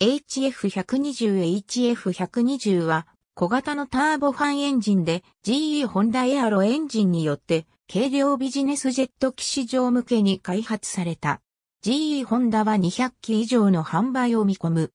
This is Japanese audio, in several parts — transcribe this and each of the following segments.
HF120、HF120 は小型のターボファンエンジンで GE ホンダエアロエンジンによって軽量ビジネスジェット機市場向けに開発された。GE ホンダは200機以上の販売を見込む。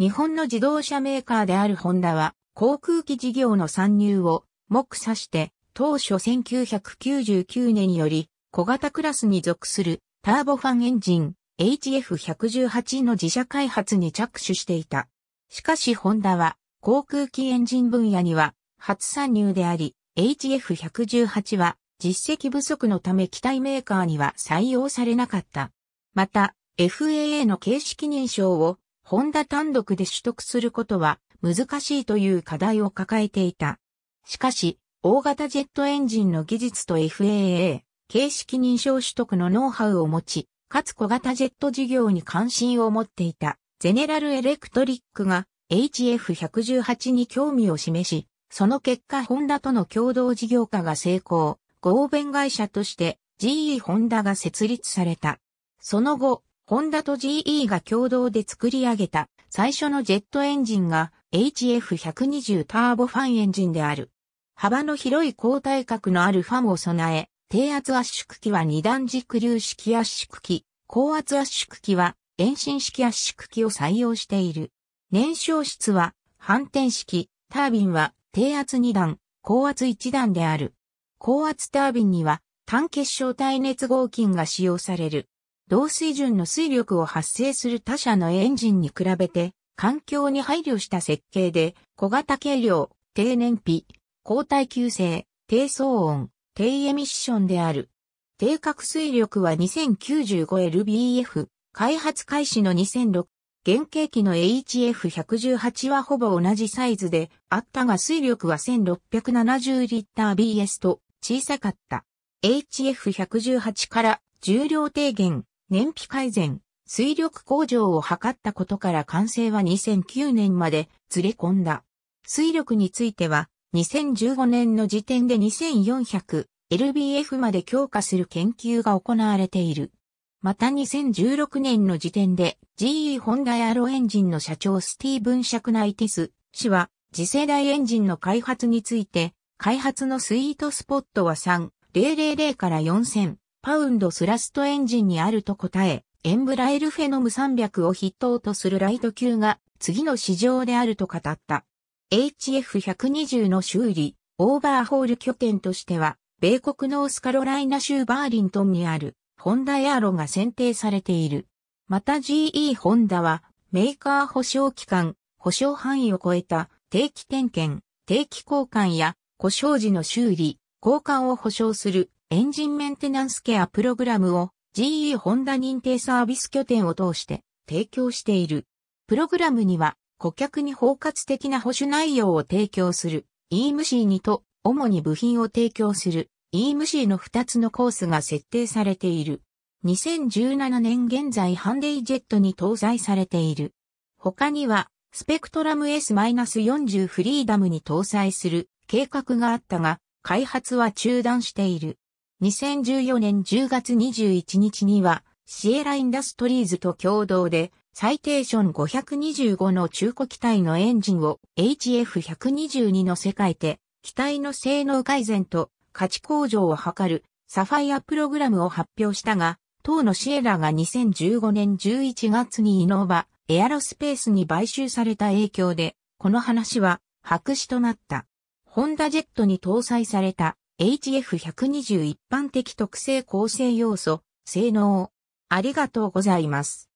日本の自動車メーカーであるホンダは航空機事業の参入を目指して当初1999年より小型クラスに属するターボファンエンジン HF118 の自社開発に着手していた。しかしホンダは航空機エンジン分野には初参入であり、HF118 は実績不足のため機体メーカーには採用されなかった。また、FAA の形式認証をホンダ単独で取得することは難しいという課題を抱えていた。しかし、大型ジェットエンジンの技術と FAA、形式認証取得のノウハウを持ち、かつ小型ジェット事業に関心を持っていたゼネラルエレクトリックが HF118 に興味を示し、その結果ホンダとの共同事業化が成功、合弁会社として GE ホンダが設立された。その後、ホンダと GE が共同で作り上げた最初のジェットエンジンが HF120 ターボファンエンジンである。幅の広い高体角のあるファンを備え、低圧圧縮機は二段軸流式圧縮機、高圧圧縮機は遠心式圧縮機を採用している。燃焼室は反転式、タービンは低圧二段、高圧一段である。高圧タービンには単結晶体熱合金が使用される。同水準の水力を発生する他社のエンジンに比べて、環境に配慮した設計で、小型軽量、低燃費、高耐久性、低騒音、低エミッションである。定格水力は 2095LBF、開発開始の2006、原型機の HF118 はほぼ同じサイズであったが水力は1670リッター BS と小さかった。HF118 から重量低減、燃費改善、水力向上を図ったことから完成は2009年までずれ込んだ。水力については2015年の時点で 2400LBF まで強化する研究が行われている。また2016年の時点で GE ホンダエアロエンジンの社長スティーブン・シャクナイティス氏は次世代エンジンの開発について開発のスイートスポットは3000から4000パウンドスラストエンジンにあると答えエンブラエルフェノム300を筆頭とするライト級が次の市場であると語った。HF120 の修理、オーバーホール拠点としては、米国ノースカロライナ州バーリントンにある、ホンダエアロが選定されている。また GE ホンダは、メーカー保証期間、保証範囲を超えた定期点検、定期交換や故障時の修理、交換を保証するエンジンメンテナンスケアプログラムを GE ホンダ認定サービス拠点を通して提供している。プログラムには顧客に包括的な保守内容を提供する EMC にと、主に部品を提供する EMC の2つのコースが設定されている。2017年現在ハンデイジェットに搭載されている。他には、スペクトラム S-40 フリーダムに搭載する計画があったが、開発は中断している。2014年10月21日には、シエラインダストリーズと共同で、サイテーション525の中古機体のエンジンを HF122 の世界で機体の性能改善と価値向上を図るサファイアプログラムを発表したが、当のシエラが2015年11月にイノーバエアロスペースに買収された影響で、この話は白紙となった。ホンダジェットに搭載された HF120 一般的特性構成要素、性能。ありがとうございます。